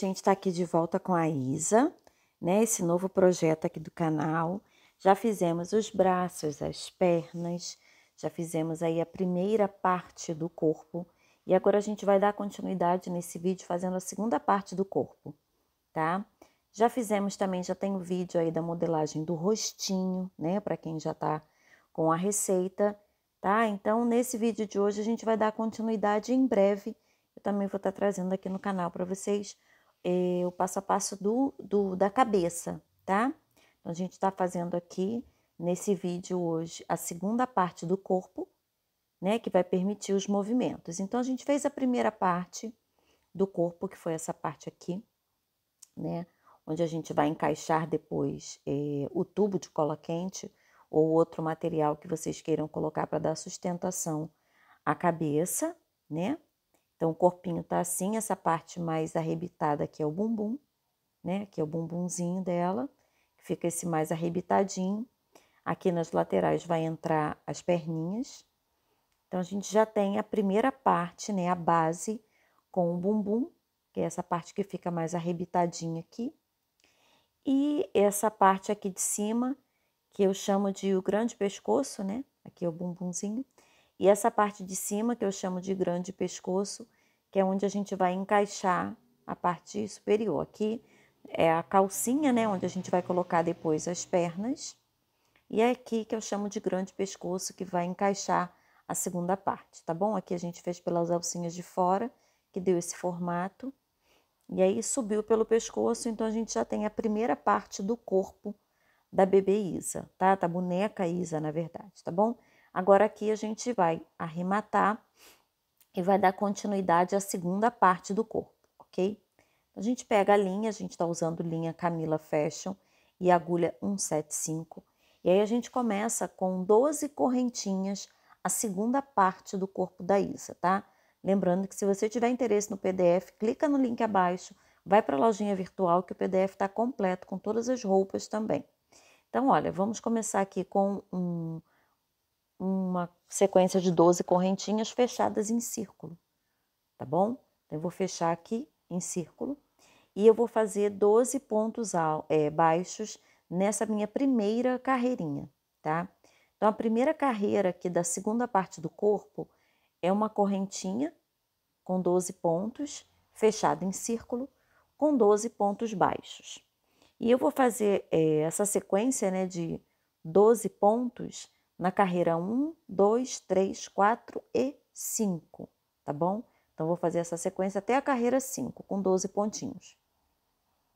gente está aqui de volta com a Isa, né? Esse novo projeto aqui do canal. Já fizemos os braços, as pernas, já fizemos aí a primeira parte do corpo. E agora a gente vai dar continuidade nesse vídeo fazendo a segunda parte do corpo, tá? Já fizemos também, já tem um vídeo aí da modelagem do rostinho, né? Para quem já tá com a receita, tá? Então, nesse vídeo de hoje a gente vai dar continuidade em breve. Eu também vou estar tá trazendo aqui no canal para vocês é, o passo a passo do, do da cabeça, tá? Então, a gente está fazendo aqui nesse vídeo hoje a segunda parte do corpo, né? Que vai permitir os movimentos. Então, a gente fez a primeira parte do corpo, que foi essa parte aqui, né? Onde a gente vai encaixar depois é, o tubo de cola quente ou outro material que vocês queiram colocar para dar sustentação à cabeça, né? Então, o corpinho tá assim, essa parte mais arrebitada aqui é o bumbum, né? Aqui é o bumbumzinho dela, fica esse mais arrebitadinho. Aqui nas laterais vai entrar as perninhas. Então, a gente já tem a primeira parte, né? A base com o bumbum, que é essa parte que fica mais arrebitadinha aqui. E essa parte aqui de cima, que eu chamo de o grande pescoço, né? Aqui é o bumbumzinho e essa parte de cima, que eu chamo de grande pescoço, que é onde a gente vai encaixar a parte superior. Aqui é a calcinha, né, onde a gente vai colocar depois as pernas. E é aqui que eu chamo de grande pescoço, que vai encaixar a segunda parte, tá bom? Aqui a gente fez pelas alcinhas de fora, que deu esse formato. E aí subiu pelo pescoço, então a gente já tem a primeira parte do corpo da bebê Isa, tá? Da boneca Isa, na verdade, tá bom? Agora aqui a gente vai arrematar e vai dar continuidade à segunda parte do corpo, ok? A gente pega a linha, a gente está usando linha Camila Fashion e agulha 175. E aí a gente começa com 12 correntinhas a segunda parte do corpo da Isa, tá? Lembrando que se você tiver interesse no PDF, clica no link abaixo, vai para a lojinha virtual que o PDF está completo com todas as roupas também. Então, olha, vamos começar aqui com um, uma sequência de 12 correntinhas fechadas em círculo, tá bom? Então, eu vou fechar aqui em círculo e eu vou fazer 12 pontos é, baixos nessa minha primeira carreirinha, tá? Então, a primeira carreira aqui da segunda parte do corpo é uma correntinha com 12 pontos, fechada em círculo, com 12 pontos baixos. E eu vou fazer é, essa sequência né, de 12 pontos na carreira 1, 2, 3, 4 e 5, tá bom? Então, vou fazer essa sequência até a carreira 5, com 12 pontinhos.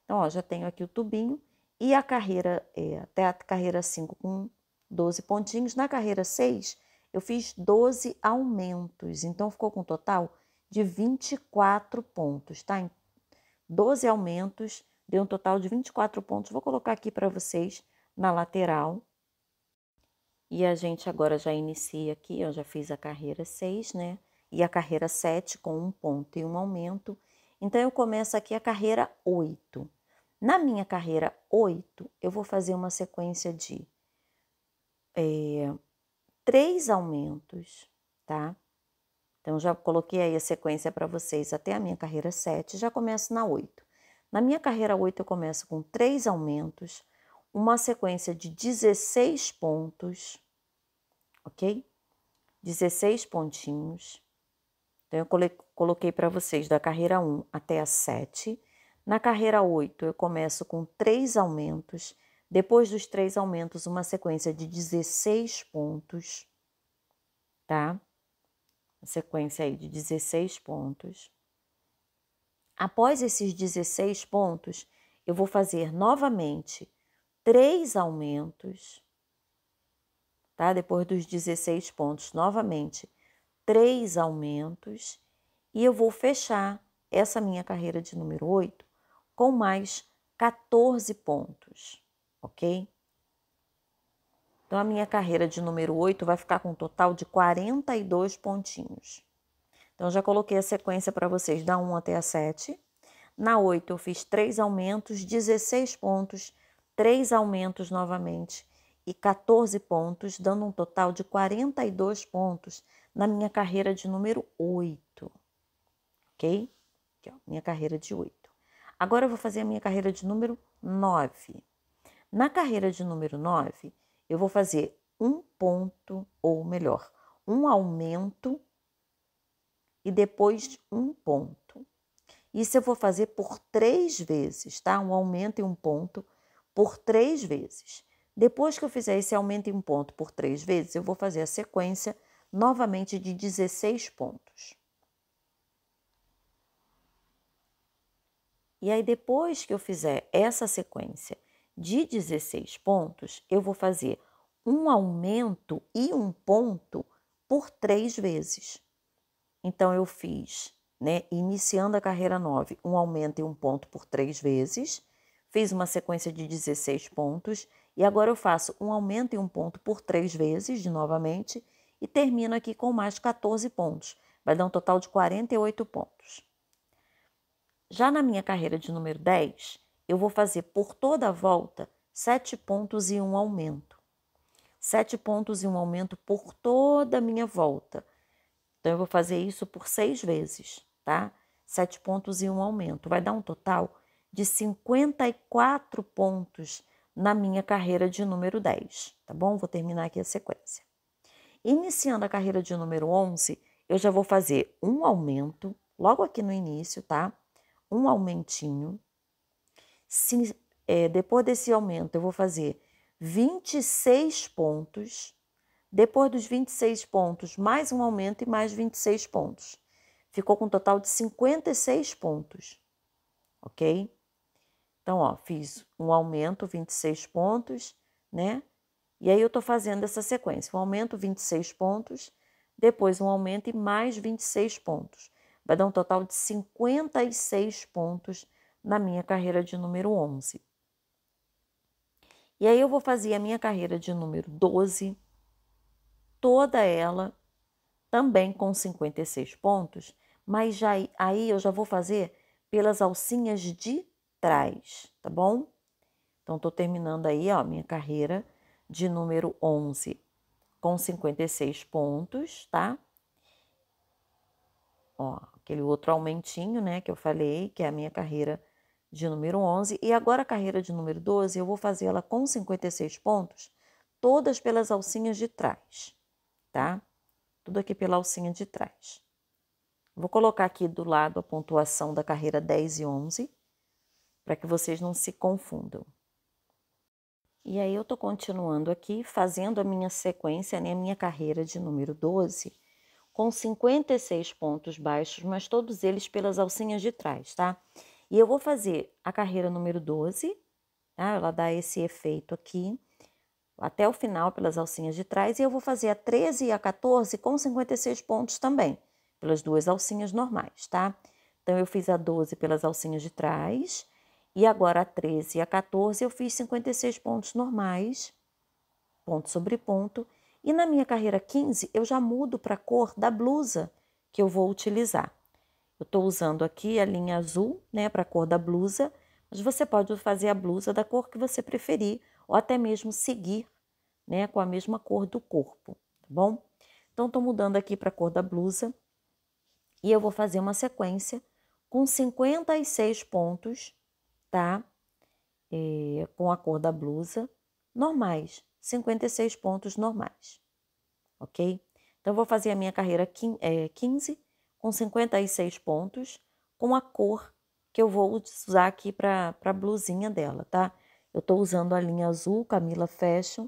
Então, ó, já tenho aqui o tubinho e a carreira, é, até a carreira 5 com 12 pontinhos. Na carreira 6, eu fiz 12 aumentos, então ficou com um total de 24 pontos, tá? 12 aumentos, deu um total de 24 pontos. Vou colocar aqui para vocês na lateral e a gente agora já inicia aqui, eu já fiz a carreira 6, né? E a carreira 7 com um ponto e um aumento. Então, eu começo aqui a carreira 8. Na minha carreira 8, eu vou fazer uma sequência de é, três aumentos, tá? Então, já coloquei aí a sequência para vocês até a minha carreira 7, já começo na 8. Na minha carreira 8, eu começo com três aumentos, uma sequência de 16 pontos, ok? 16 pontinhos. Então, eu coloquei para vocês da carreira 1 até a 7. Na carreira 8, eu começo com 3 aumentos. Depois dos 3 aumentos, uma sequência de 16 pontos, tá? Uma sequência aí de 16 pontos. Após esses 16 pontos, eu vou fazer novamente 3 aumentos tá? Depois dos 16 pontos, novamente, três aumentos e eu vou fechar essa minha carreira de número 8 com mais 14 pontos, ok? Então, a minha carreira de número 8 vai ficar com um total de 42 pontinhos. Então, já coloquei a sequência para vocês da 1 até a 7. Na 8, eu fiz 3 aumentos, 16 pontos, 3 aumentos novamente e 14 pontos, dando um total de 42 pontos na minha carreira de número 8. Ok? Aqui, ó, minha carreira de 8. Agora eu vou fazer a minha carreira de número 9. Na carreira de número 9, eu vou fazer um ponto, ou melhor, um aumento e depois um ponto. Isso eu vou fazer por três vezes, tá? Um aumento e um ponto por três vezes. Depois que eu fizer esse aumento em ponto por três vezes, eu vou fazer a sequência novamente de 16 pontos. E aí, depois que eu fizer essa sequência de 16 pontos, eu vou fazer um aumento e um ponto por três vezes. Então, eu fiz, né, iniciando a carreira 9, um aumento e um ponto por três vezes, fiz uma sequência de 16 pontos e agora eu faço um aumento em um ponto por três vezes, de novamente, e termino aqui com mais 14 pontos. Vai dar um total de 48 pontos. Já na minha carreira de número 10, eu vou fazer por toda a volta 7 pontos e um aumento. 7 pontos e um aumento por toda a minha volta. Então, eu vou fazer isso por seis vezes, tá? Sete pontos e um aumento. Vai dar um total de 54 pontos na minha carreira de número 10, tá bom? Vou terminar aqui a sequência. Iniciando a carreira de número 11, eu já vou fazer um aumento, logo aqui no início, tá? Um aumentinho. Se, é, depois desse aumento, eu vou fazer 26 pontos. Depois dos 26 pontos, mais um aumento e mais 26 pontos. Ficou com um total de 56 pontos, ok? Então, ó, fiz um aumento 26 pontos, né? E aí eu estou fazendo essa sequência: um aumento 26 pontos, depois um aumento e mais 26 pontos. Vai dar um total de 56 pontos na minha carreira de número 11. E aí eu vou fazer a minha carreira de número 12, toda ela também com 56 pontos, mas já aí eu já vou fazer pelas alcinhas de traz, tá bom? Então, estou terminando aí, ó, minha carreira de número 11 com 56 pontos, tá? Ó, aquele outro aumentinho, né, que eu falei, que é a minha carreira de número 11. E agora a carreira de número 12, eu vou fazer ela com 56 pontos, todas pelas alcinhas de trás, tá? Tudo aqui pela alcinha de trás. Vou colocar aqui do lado a pontuação da carreira 10 e 11 para que vocês não se confundam. E aí eu estou continuando aqui, fazendo a minha sequência, né, a minha carreira de número 12, com 56 pontos baixos, mas todos eles pelas alcinhas de trás, tá? E eu vou fazer a carreira número 12, tá? Ela dá esse efeito aqui, até o final pelas alcinhas de trás, e eu vou fazer a 13 e a 14 com 56 pontos também, pelas duas alcinhas normais, tá? Então eu fiz a 12 pelas alcinhas de trás, e agora a 13 e a 14 eu fiz 56 pontos normais, ponto sobre ponto, e na minha carreira 15 eu já mudo para a cor da blusa que eu vou utilizar. Eu estou usando aqui a linha azul, né, para a cor da blusa, mas você pode fazer a blusa da cor que você preferir, ou até mesmo seguir, né, com a mesma cor do corpo, tá bom? Então, estou mudando aqui para a cor da blusa e eu vou fazer uma sequência com 56 pontos tá? É, com a cor da blusa, normais, 56 pontos normais, ok? Então, eu vou fazer a minha carreira 15 é, com 56 pontos, com a cor que eu vou usar aqui para a blusinha dela, tá? Eu estou usando a linha azul, Camila Fashion,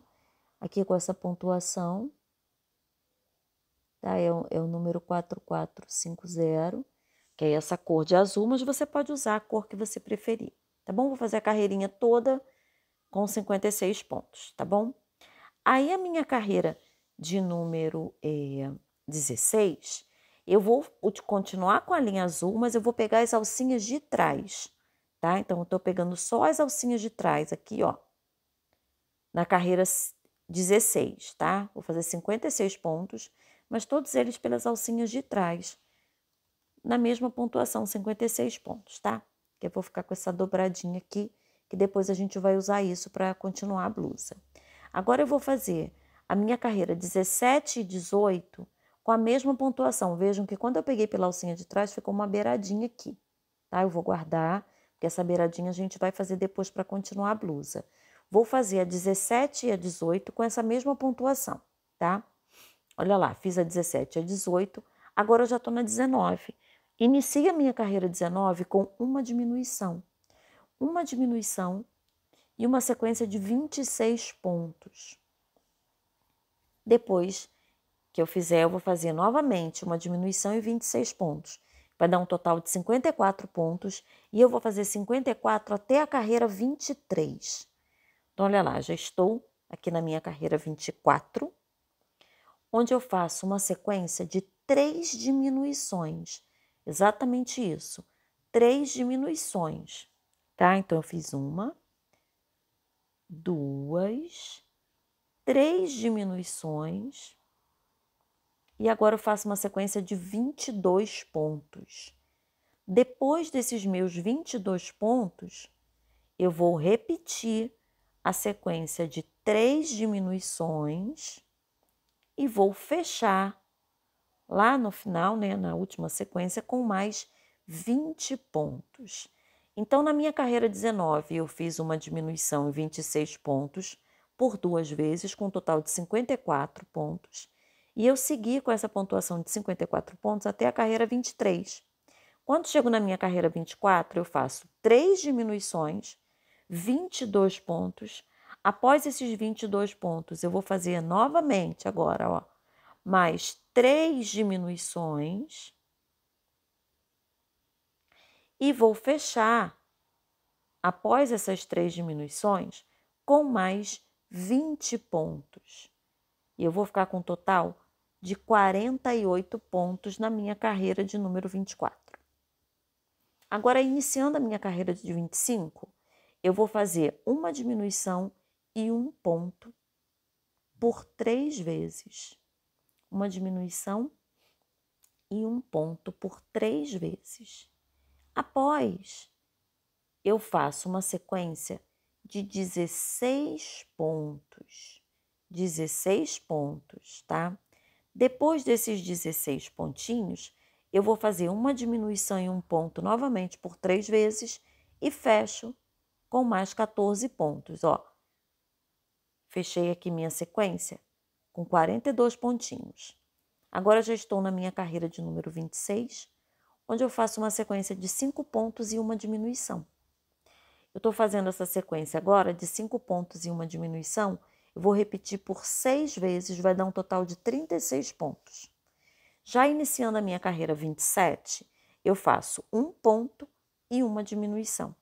aqui com essa pontuação, tá? É o, é o número 4450, que é essa cor de azul, mas você pode usar a cor que você preferir tá bom? Vou fazer a carreirinha toda com 56 pontos, tá bom? Aí a minha carreira de número é, eh, 16, eu vou continuar com a linha azul, mas eu vou pegar as alcinhas de trás, tá? Então, eu tô pegando só as alcinhas de trás aqui, ó, na carreira 16, tá? Vou fazer 56 pontos, mas todos eles pelas alcinhas de trás, na mesma pontuação, 56 pontos, tá? que eu vou ficar com essa dobradinha aqui, que depois a gente vai usar isso para continuar a blusa. Agora eu vou fazer a minha carreira 17 e 18 com a mesma pontuação. Vejam que quando eu peguei pela alcinha de trás, ficou uma beiradinha aqui, tá? Eu vou guardar, porque essa beiradinha a gente vai fazer depois para continuar a blusa. Vou fazer a 17 e a 18 com essa mesma pontuação, tá? Olha lá, fiz a 17 e a 18, agora eu já tô na 19. Inicio a minha carreira 19 com uma diminuição. Uma diminuição e uma sequência de 26 pontos. Depois que eu fizer, eu vou fazer novamente uma diminuição e 26 pontos. Vai dar um total de 54 pontos e eu vou fazer 54 até a carreira 23. Então, olha lá, já estou aqui na minha carreira 24, onde eu faço uma sequência de três diminuições Exatamente isso. Três diminuições, tá? Então, eu fiz uma, duas, três diminuições. E agora eu faço uma sequência de 22 pontos. Depois desses meus 22 pontos, eu vou repetir a sequência de três diminuições e vou fechar lá no final, né, na última sequência, com mais 20 pontos. Então, na minha carreira 19, eu fiz uma diminuição em 26 pontos por duas vezes, com um total de 54 pontos. E eu segui com essa pontuação de 54 pontos até a carreira 23. Quando chego na minha carreira 24, eu faço três diminuições, 22 pontos. Após esses 22 pontos, eu vou fazer novamente agora, ó, mais três diminuições e vou fechar após essas três diminuições com mais 20 pontos. E eu vou ficar com um total de 48 pontos na minha carreira de número 24. Agora, iniciando a minha carreira de 25, eu vou fazer uma diminuição e um ponto por três vezes uma diminuição e um ponto por três vezes. Após, eu faço uma sequência de 16 pontos. 16 pontos, tá? Depois desses 16 pontinhos, eu vou fazer uma diminuição e um ponto novamente por três vezes e fecho com mais 14 pontos, ó. Fechei aqui minha sequência com 42 pontinhos. Agora já estou na minha carreira de número 26, onde eu faço uma sequência de 5 pontos e uma diminuição. Eu estou fazendo essa sequência agora de 5 pontos e uma diminuição. Eu vou repetir por 6 vezes, vai dar um total de 36 pontos. Já iniciando a minha carreira 27, eu faço um ponto e uma diminuição.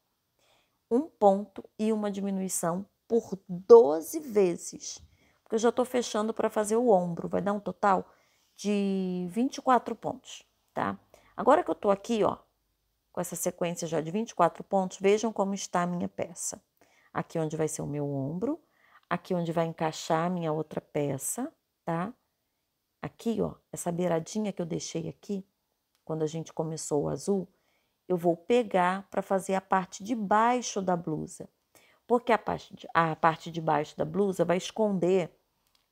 Um ponto e uma diminuição por 12 vezes que eu já estou fechando para fazer o ombro, vai dar um total de 24 pontos, tá? Agora que eu estou aqui, ó, com essa sequência já de 24 pontos, vejam como está a minha peça. Aqui onde vai ser o meu ombro, aqui onde vai encaixar a minha outra peça, tá? Aqui, ó, essa beiradinha que eu deixei aqui, quando a gente começou o azul, eu vou pegar para fazer a parte de baixo da blusa. Porque a parte de, a parte de baixo da blusa vai esconder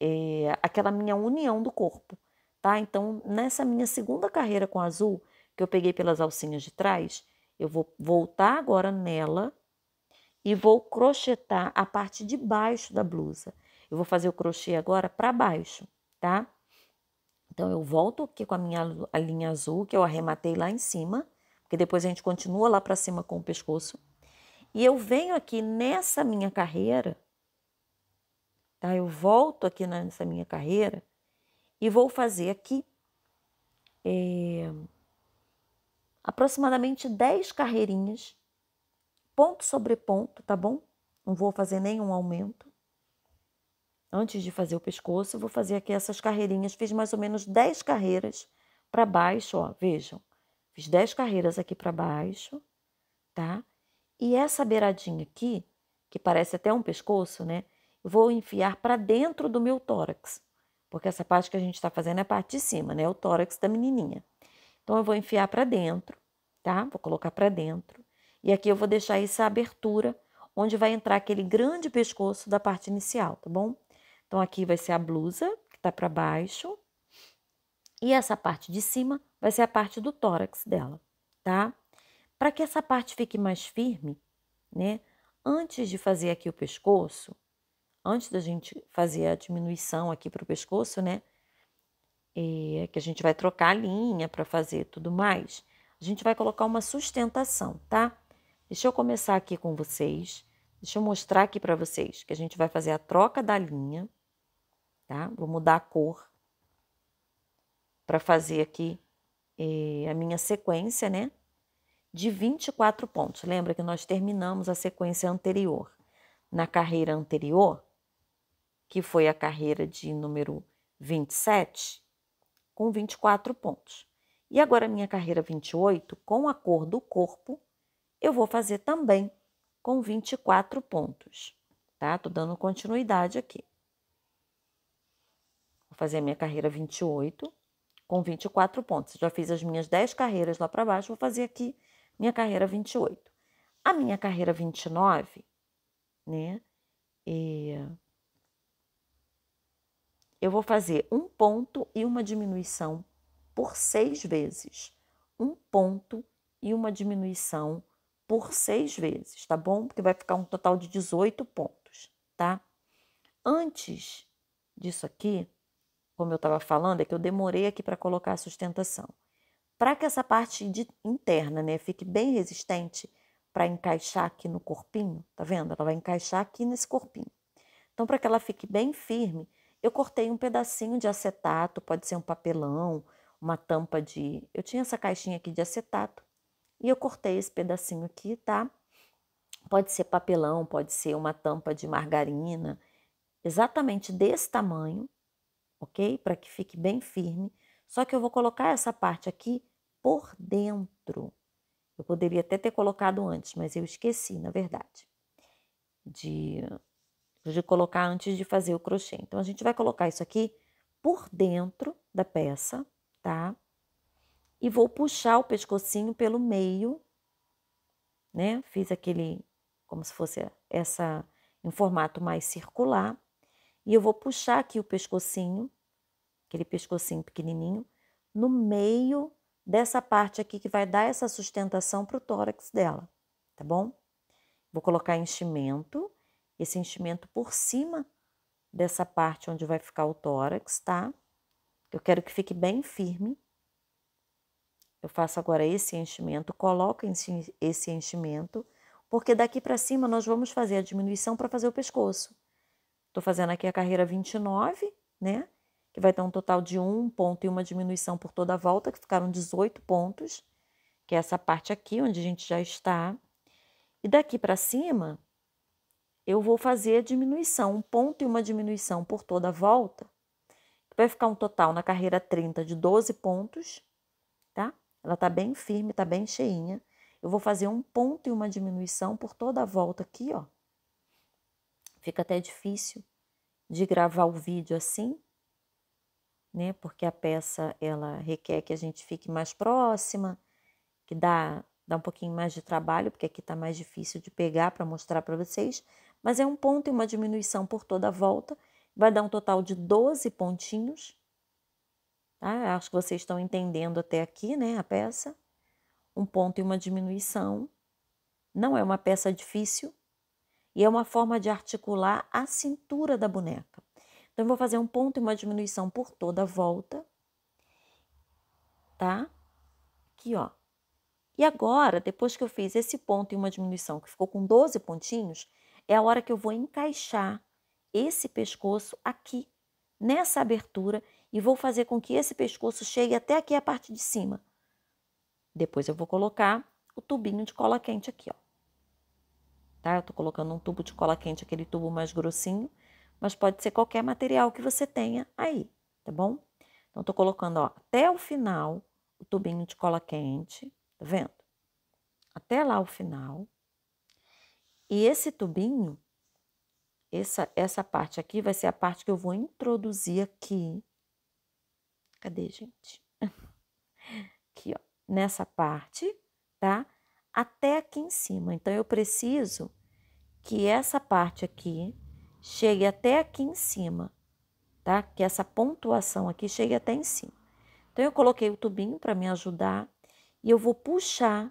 é, aquela minha união do corpo, tá? Então, nessa minha segunda carreira com azul, que eu peguei pelas alcinhas de trás, eu vou voltar agora nela e vou crochetar a parte de baixo da blusa. Eu vou fazer o crochê agora para baixo, tá? Então, eu volto aqui com a minha a linha azul, que eu arrematei lá em cima, porque depois a gente continua lá para cima com o pescoço. E eu venho aqui nessa minha carreira, Tá? Eu volto aqui nessa minha carreira e vou fazer aqui é, aproximadamente 10 carreirinhas, ponto sobre ponto, tá bom? Não vou fazer nenhum aumento. Antes de fazer o pescoço, vou fazer aqui essas carreirinhas. Fiz mais ou menos 10 carreiras para baixo, ó, vejam. Fiz 10 carreiras aqui para baixo, tá? E essa beiradinha aqui, que parece até um pescoço, né? vou enfiar para dentro do meu tórax, porque essa parte que a gente está fazendo é a parte de cima, né? O tórax da menininha. Então, eu vou enfiar para dentro, tá? Vou colocar para dentro. E aqui eu vou deixar essa abertura, onde vai entrar aquele grande pescoço da parte inicial, tá bom? Então, aqui vai ser a blusa, que está para baixo. E essa parte de cima vai ser a parte do tórax dela, tá? Para que essa parte fique mais firme, né? Antes de fazer aqui o pescoço, antes da gente fazer a diminuição aqui para o pescoço, né? É que a gente vai trocar a linha para fazer tudo mais, a gente vai colocar uma sustentação, tá? Deixa eu começar aqui com vocês. Deixa eu mostrar aqui para vocês que a gente vai fazer a troca da linha, tá? Vou mudar a cor para fazer aqui eh, a minha sequência, né? De 24 pontos. Lembra que nós terminamos a sequência anterior. Na carreira anterior, que foi a carreira de número 27, com 24 pontos. E agora, minha carreira 28, com a cor do corpo, eu vou fazer também com 24 pontos, tá? Tô dando continuidade aqui. Vou fazer a minha carreira 28 com 24 pontos. Já fiz as minhas 10 carreiras lá para baixo, vou fazer aqui minha carreira 28. A minha carreira 29, né? E é, eu vou fazer um ponto e uma diminuição por seis vezes. Um ponto e uma diminuição por seis vezes, tá bom? Porque vai ficar um total de 18 pontos, tá? Antes disso aqui, como eu estava falando, é que eu demorei aqui para colocar a sustentação. Para que essa parte de, interna né, fique bem resistente, para encaixar aqui no corpinho, tá vendo? Ela vai encaixar aqui nesse corpinho. Então, para que ela fique bem firme, eu cortei um pedacinho de acetato, pode ser um papelão, uma tampa de. Eu tinha essa caixinha aqui de acetato e eu cortei esse pedacinho aqui, tá? Pode ser papelão, pode ser uma tampa de margarina, exatamente desse tamanho, ok? Para que fique bem firme. Só que eu vou colocar essa parte aqui por dentro. Eu poderia até ter colocado antes, mas eu esqueci, na verdade, de de colocar antes de fazer o crochê. Então, a gente vai colocar isso aqui por dentro da peça, tá? E vou puxar o pescocinho pelo meio, né? Fiz aquele, como se fosse essa, em formato mais circular. E eu vou puxar aqui o pescocinho, aquele pescocinho pequenininho, no meio dessa parte aqui que vai dar essa sustentação para o tórax dela, tá bom? Vou colocar enchimento esse enchimento por cima dessa parte onde vai ficar o tórax, tá? Eu quero que fique bem firme. Eu faço agora esse enchimento, coloco esse enchimento, porque daqui para cima nós vamos fazer a diminuição para fazer o pescoço. Estou fazendo aqui a carreira 29, né? Que vai dar um total de um ponto e uma diminuição por toda a volta, que ficaram 18 pontos, que é essa parte aqui onde a gente já está. E daqui para cima, eu vou fazer a diminuição, um ponto e uma diminuição por toda a volta. Vai ficar um total na carreira 30 de 12 pontos, tá? Ela tá bem firme, tá bem cheinha. Eu vou fazer um ponto e uma diminuição por toda a volta aqui, ó. Fica até difícil de gravar o vídeo assim, né? Porque a peça ela requer que a gente fique mais próxima, que dá dá um pouquinho mais de trabalho, porque aqui tá mais difícil de pegar para mostrar para vocês, mas é um ponto e uma diminuição por toda a volta, vai dar um total de 12 pontinhos. Tá? Acho que vocês estão entendendo até aqui, né, a peça. Um ponto e uma diminuição. Não é uma peça difícil e é uma forma de articular a cintura da boneca. Então, eu vou fazer um ponto e uma diminuição por toda a volta, tá? Aqui, ó. E agora, depois que eu fiz esse ponto e uma diminuição que ficou com 12 pontinhos, é a hora que eu vou encaixar esse pescoço aqui, nessa abertura, e vou fazer com que esse pescoço chegue até aqui a parte de cima. Depois eu vou colocar o tubinho de cola quente aqui, ó. Tá? Eu tô colocando um tubo de cola quente, aquele tubo mais grossinho, mas pode ser qualquer material que você tenha aí, tá bom? Então, tô colocando, ó, até o final o tubinho de cola quente, tá vendo? Até lá o final. E esse tubinho, essa, essa parte aqui vai ser a parte que eu vou introduzir aqui. Cadê, gente? Aqui, ó. Nessa parte, tá? Até aqui em cima. Então, eu preciso que essa parte aqui chegue até aqui em cima, tá? Que essa pontuação aqui chegue até em cima. Então, eu coloquei o tubinho para me ajudar e eu vou puxar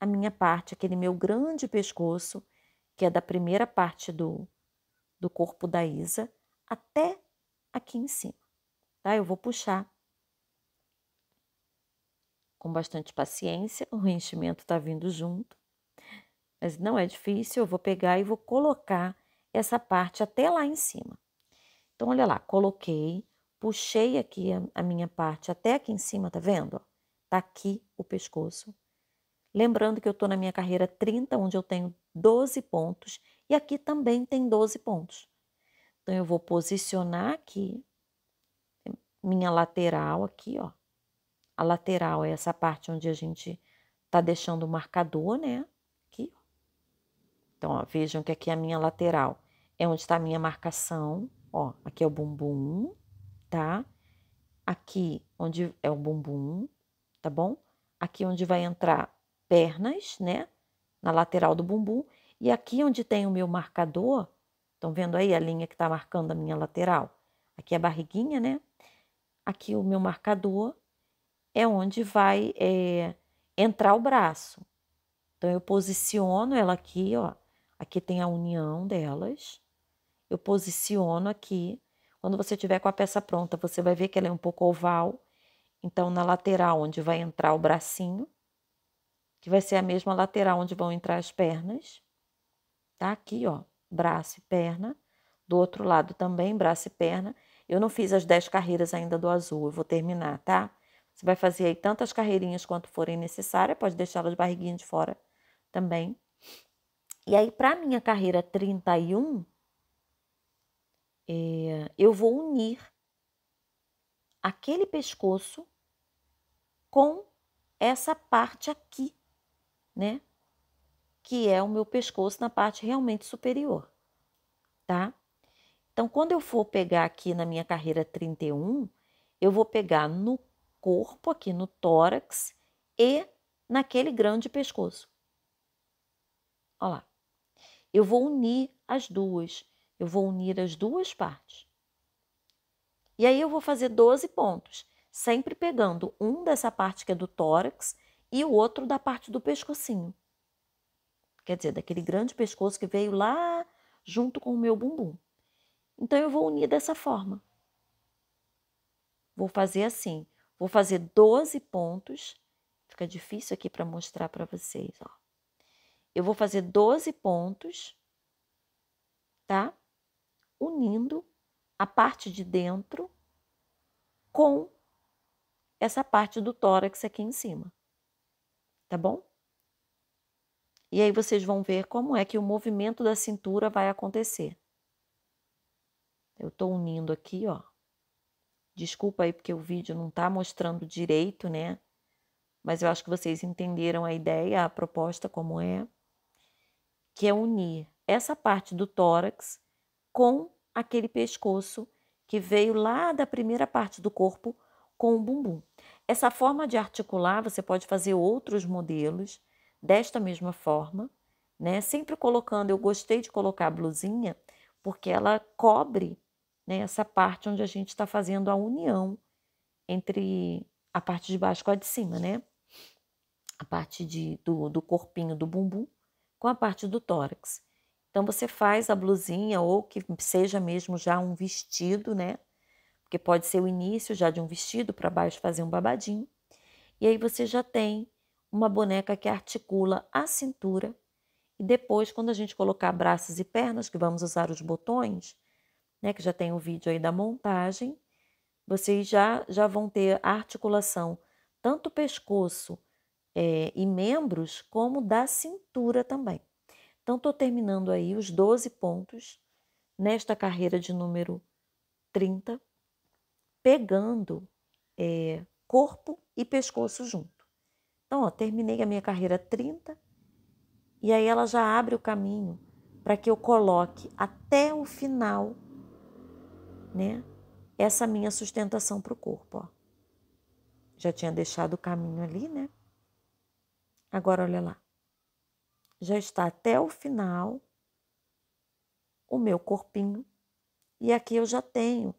a minha parte, aquele meu grande pescoço, que é da primeira parte do, do corpo da Isa, até aqui em cima. Tá? Eu vou puxar com bastante paciência, o enchimento está vindo junto, mas não é difícil. Eu vou pegar e vou colocar essa parte até lá em cima. Então, olha lá, coloquei, puxei aqui a, a minha parte até aqui em cima, tá vendo? Tá aqui o pescoço Lembrando que eu estou na minha carreira 30, onde eu tenho 12 pontos, e aqui também tem 12 pontos. Então, eu vou posicionar aqui, minha lateral aqui, ó. A lateral é essa parte onde a gente tá deixando o marcador, né? Aqui. Então, ó, vejam que aqui é a minha lateral é onde está a minha marcação, ó. Aqui é o bumbum, tá? Aqui onde é o bumbum, tá bom? Aqui onde vai entrar pernas, né? Na lateral do bumbum. E aqui onde tem o meu marcador, estão vendo aí a linha que está marcando a minha lateral? Aqui é a barriguinha, né? Aqui o meu marcador é onde vai é, entrar o braço. Então, eu posiciono ela aqui, ó. Aqui tem a união delas. Eu posiciono aqui. Quando você tiver com a peça pronta, você vai ver que ela é um pouco oval. Então, na lateral, onde vai entrar o bracinho, que vai ser a mesma lateral onde vão entrar as pernas. Tá aqui, ó, braço e perna. Do outro lado também, braço e perna. Eu não fiz as 10 carreiras ainda do azul, eu vou terminar, tá? Você vai fazer aí tantas carreirinhas quanto forem necessárias, pode deixá-las barriguinha de fora também. E aí, para minha carreira 31, é, eu vou unir aquele pescoço com essa parte aqui né? Que é o meu pescoço na parte realmente superior, tá? Então, quando eu for pegar aqui na minha carreira 31, eu vou pegar no corpo, aqui no tórax e naquele grande pescoço. Olha lá. Eu vou unir as duas. Eu vou unir as duas partes. E aí eu vou fazer 12 pontos, sempre pegando um dessa parte que é do tórax e o outro da parte do pescocinho. Quer dizer, daquele grande pescoço que veio lá junto com o meu bumbum. Então eu vou unir dessa forma. Vou fazer assim, vou fazer 12 pontos. Fica difícil aqui para mostrar para vocês, ó. Eu vou fazer 12 pontos, tá? Unindo a parte de dentro com essa parte do tórax aqui em cima tá bom? E aí vocês vão ver como é que o movimento da cintura vai acontecer. Eu tô unindo aqui, ó. Desculpa aí porque o vídeo não tá mostrando direito, né? Mas eu acho que vocês entenderam a ideia, a proposta como é, que é unir essa parte do tórax com aquele pescoço que veio lá da primeira parte do corpo com o bumbum. Essa forma de articular, você pode fazer outros modelos desta mesma forma, né? Sempre colocando, eu gostei de colocar a blusinha, porque ela cobre né, essa parte onde a gente está fazendo a união entre a parte de baixo com a de cima, né? A parte de, do, do corpinho do bumbum com a parte do tórax. Então, você faz a blusinha ou que seja mesmo já um vestido, né? porque pode ser o início já de um vestido para baixo fazer um babadinho. E aí você já tem uma boneca que articula a cintura e depois quando a gente colocar braços e pernas, que vamos usar os botões, né, que já tem o vídeo aí da montagem, vocês já já vão ter a articulação tanto pescoço é, e membros como da cintura também. Então estou terminando aí os 12 pontos nesta carreira de número 30 pegando é, corpo e pescoço junto. Então, ó, terminei a minha carreira 30 e aí ela já abre o caminho para que eu coloque até o final, né? Essa minha sustentação para o corpo, ó. Já tinha deixado o caminho ali, né? Agora olha lá. Já está até o final o meu corpinho e aqui eu já tenho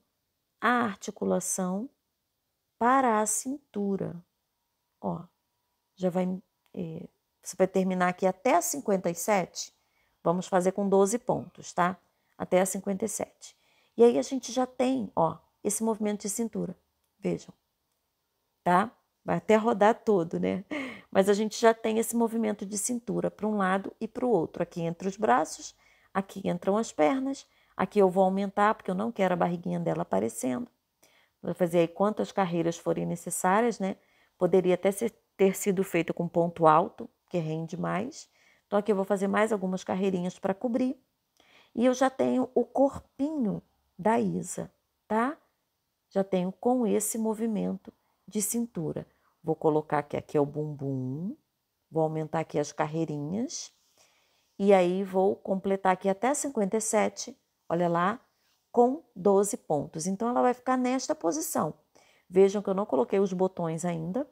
a articulação para a cintura. Ó, já vai. É, você vai terminar aqui até a 57. Vamos fazer com 12 pontos, tá? Até a 57. E aí a gente já tem, ó, esse movimento de cintura. Vejam, tá? Vai até rodar todo, né? Mas a gente já tem esse movimento de cintura para um lado e para o outro. Aqui entre os braços, aqui entram as pernas Aqui eu vou aumentar, porque eu não quero a barriguinha dela aparecendo. Vou fazer aí quantas carreiras forem necessárias, né? Poderia até ter sido feito com ponto alto, que rende mais. Então, aqui eu vou fazer mais algumas carreirinhas para cobrir. E eu já tenho o corpinho da Isa, tá? Já tenho com esse movimento de cintura. Vou colocar aqui, aqui é o bumbum, vou aumentar aqui as carreirinhas. E aí, vou completar aqui até 57 olha lá, com 12 pontos. Então, ela vai ficar nesta posição. Vejam que eu não coloquei os botões ainda.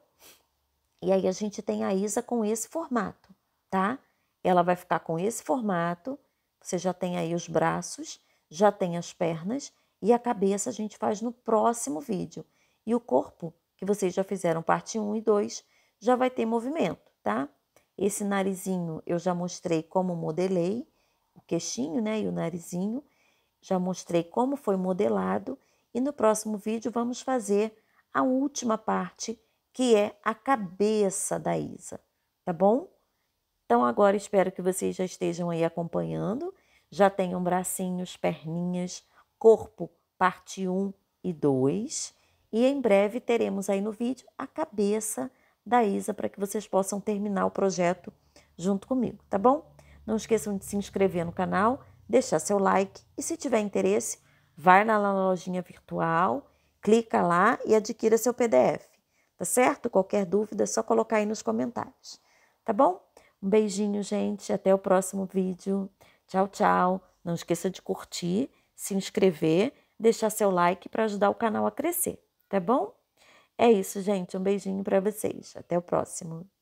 E aí, a gente tem a Isa com esse formato, tá? Ela vai ficar com esse formato. Você já tem aí os braços, já tem as pernas e a cabeça a gente faz no próximo vídeo. E o corpo, que vocês já fizeram parte 1 e 2, já vai ter movimento, tá? Esse narizinho eu já mostrei como modelei, o queixinho, né, e o narizinho. Já mostrei como foi modelado e no próximo vídeo vamos fazer a última parte, que é a cabeça da Isa, tá bom? Então agora espero que vocês já estejam aí acompanhando, já tenham bracinhos, perninhas, corpo, parte 1 e 2, e em breve teremos aí no vídeo a cabeça da Isa para que vocês possam terminar o projeto junto comigo, tá bom? Não esqueçam de se inscrever no canal, deixar seu like e, se tiver interesse, vá na lojinha virtual, clica lá e adquira seu PDF. Tá certo? Qualquer dúvida é só colocar aí nos comentários. Tá bom? Um beijinho, gente. Até o próximo vídeo. Tchau, tchau. Não esqueça de curtir, se inscrever, deixar seu like para ajudar o canal a crescer. Tá bom? É isso, gente. Um beijinho para vocês. Até o próximo.